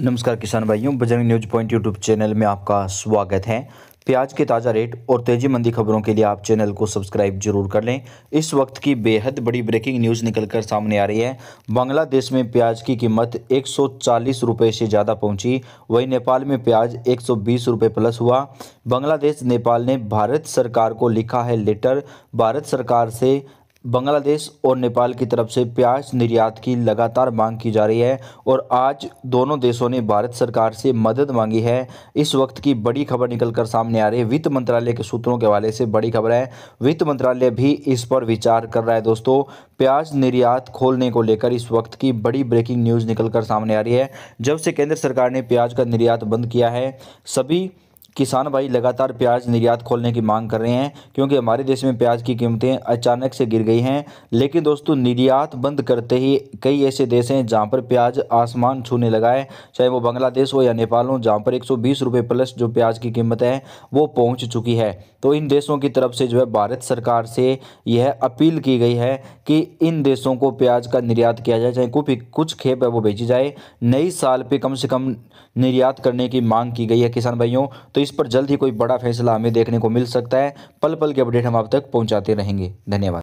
नमस्कार किसान भाइयों Bajrang news point YouTube channel में आपका स्वागत है प्याज के ताज़ा रेट और तेजी मंदी खबरों के लिए आप चैनल को सब्सक्राइब जरूर कर लें इस वक्त की बेहद बड़ी ब्रेकिंग न्यूज़ निकलकर सामने आ रही है बांग्लादेश में प्याज की कीमत एक रुपए से ज़्यादा पहुंची वहीं नेपाल में प्याज एक रुपए प्लस हुआ बांग्लादेश नेपाल ने भारत सरकार को लिखा है लेटर भारत सरकार से बांग्लादेश और नेपाल की तरफ से प्याज निर्यात की लगातार मांग की जा रही है और आज दोनों देशों ने भारत सरकार से मदद मांगी है इस वक्त की बड़ी खबर निकलकर सामने आ रही है वित्त मंत्रालय के सूत्रों के हवाले से बड़ी खबर है वित्त मंत्रालय भी इस पर विचार कर रहा है दोस्तों प्याज निर्यात खोलने को लेकर इस वक्त की बड़ी ब्रेकिंग न्यूज़ निकलकर सामने आ रही है जब से केंद्र सरकार ने प्याज का निर्यात बंद किया है सभी किसान भाई लगातार प्याज निर्यात खोलने की मांग कर रहे हैं क्योंकि हमारे देश में प्याज की कीमतें अचानक से गिर गई हैं लेकिन दोस्तों निर्यात बंद करते ही कई ऐसे देश हैं जहां पर प्याज आसमान छूने लगा है चाहे वो बांग्लादेश हो या नेपाल हो जहां पर एक रुपए प्लस जो प्याज की कीमत है वो पहुँच चुकी है तो इन देशों की तरफ से जो है भारत सरकार से यह अपील की गई है कि इन देशों को प्याज का निर्यात किया जाए चाहे कुछ कुछ खेप है वो बेची जाए नई साल पर कम से कम निर्यात करने की मांग की गई है किसान भाइयों तो इस पर जल्द ही कोई बड़ा फैसला हमें देखने को मिल सकता है पल पल के अपडेट हम आप तक पहुँचाते रहेंगे धन्यवाद